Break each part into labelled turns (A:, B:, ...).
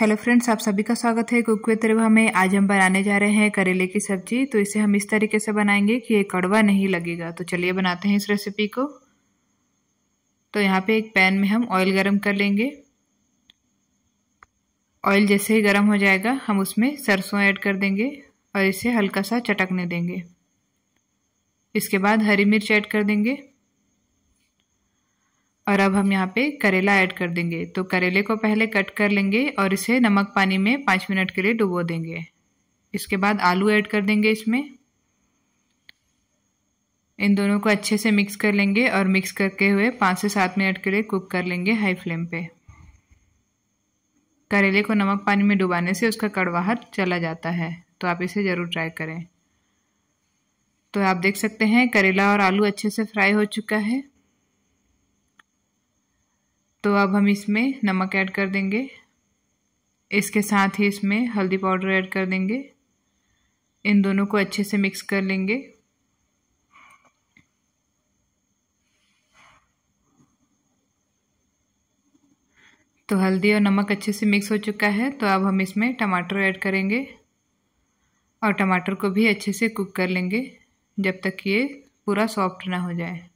A: hello friends आप सभी का स्वागत है कुक के रेवा में आज हम बनाने जा रहे हैं करेले की सब्जी तो इसे हम इस तरीके से बनाएंगे कि ये कड़वा नहीं लगेगा तो चलिए बनाते हैं इस रेसिपी को तो यहाँ पे एक पैन में हम ऑयल गरम कर लेंगे ऑयल जैसे ही गर्म हो जाएगा हम उसमें सरसों ऐड कर देंगे और इसे हल्का सा चटकने देंगे इसके बाद हरी मिर्च ऐड कर देंगे और अब हम यहाँ पे करेला ऐड कर देंगे तो करेले को पहले कट कर लेंगे और इसे नमक पानी में पाँच मिनट के लिए डुबो देंगे इसके बाद आलू ऐड कर देंगे इसमें इन दोनों को अच्छे से मिक्स कर लेंगे और मिक्स करके हुए पाँच से सात मिनट के लिए कुक कर लेंगे हाई फ्लेम पे करेले को नमक पानी में डुबाने से उसका कड़वाहट चला जाता है तो आप इसे ज़रूर ट्राई करें तो आप देख सकते हैं करेला और आलू अच्छे से फ्राई हो चुका है तो अब हम इसमें नमक ऐड कर देंगे इसके साथ ही इसमें हल्दी पाउडर ऐड कर देंगे इन दोनों को अच्छे से मिक्स कर लेंगे तो हल्दी और नमक अच्छे से मिक्स हो चुका है तो अब हम इसमें टमाटर ऐड करेंगे और टमाटर को भी अच्छे से कुक कर लेंगे जब तक ये पूरा सॉफ्ट ना हो जाए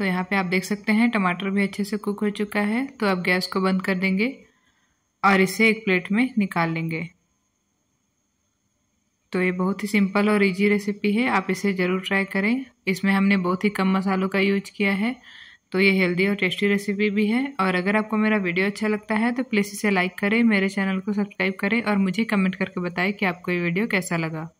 A: तो यहाँ पे आप देख सकते हैं टमाटर भी अच्छे से कुक हो चुका है तो अब गैस को बंद कर देंगे और इसे एक प्लेट में निकाल लेंगे तो ये बहुत ही सिंपल और इजी रेसिपी है आप इसे ज़रूर ट्राई करें इसमें हमने बहुत ही कम मसालों का यूज किया है तो ये हेल्दी और टेस्टी रेसिपी भी है और अगर आपको मेरा वीडियो अच्छा लगता है तो प्लीज़ इसे लाइक करें मेरे चैनल को सब्सक्राइब करें और मुझे कमेंट करके बताएं कि आपको ये वीडियो कैसा लगा